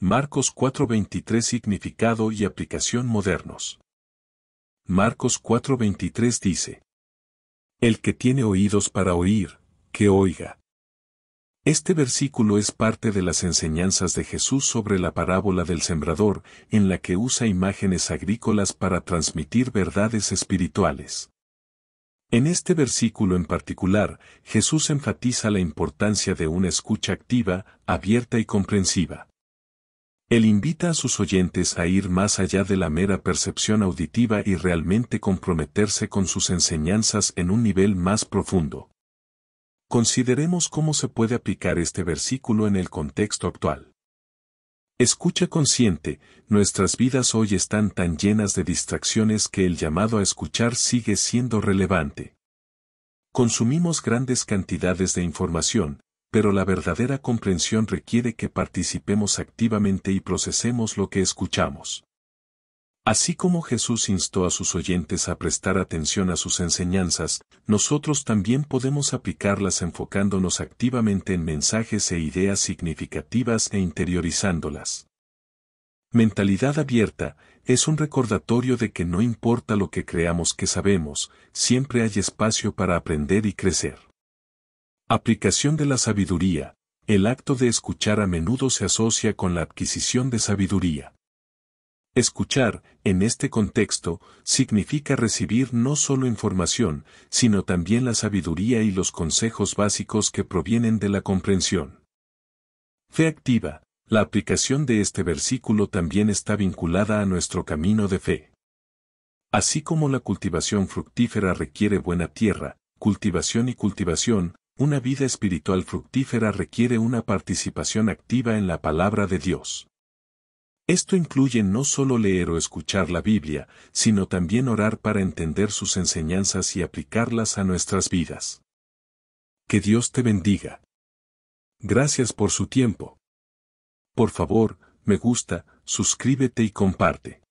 Marcos 4.23 Significado y aplicación modernos. Marcos 4.23 dice. El que tiene oídos para oír, que oiga. Este versículo es parte de las enseñanzas de Jesús sobre la parábola del sembrador, en la que usa imágenes agrícolas para transmitir verdades espirituales. En este versículo en particular, Jesús enfatiza la importancia de una escucha activa, abierta y comprensiva. Él invita a sus oyentes a ir más allá de la mera percepción auditiva y realmente comprometerse con sus enseñanzas en un nivel más profundo. Consideremos cómo se puede aplicar este versículo en el contexto actual. Escucha consciente, nuestras vidas hoy están tan llenas de distracciones que el llamado a escuchar sigue siendo relevante. Consumimos grandes cantidades de información, pero la verdadera comprensión requiere que participemos activamente y procesemos lo que escuchamos. Así como Jesús instó a sus oyentes a prestar atención a sus enseñanzas, nosotros también podemos aplicarlas enfocándonos activamente en mensajes e ideas significativas e interiorizándolas. Mentalidad abierta es un recordatorio de que no importa lo que creamos que sabemos, siempre hay espacio para aprender y crecer. Aplicación de la sabiduría. El acto de escuchar a menudo se asocia con la adquisición de sabiduría. Escuchar, en este contexto, significa recibir no solo información, sino también la sabiduría y los consejos básicos que provienen de la comprensión. Fe activa. La aplicación de este versículo también está vinculada a nuestro camino de fe. Así como la cultivación fructífera requiere buena tierra, cultivación y cultivación, una vida espiritual fructífera requiere una participación activa en la palabra de Dios. Esto incluye no solo leer o escuchar la Biblia, sino también orar para entender sus enseñanzas y aplicarlas a nuestras vidas. Que Dios te bendiga. Gracias por su tiempo. Por favor, me gusta, suscríbete y comparte.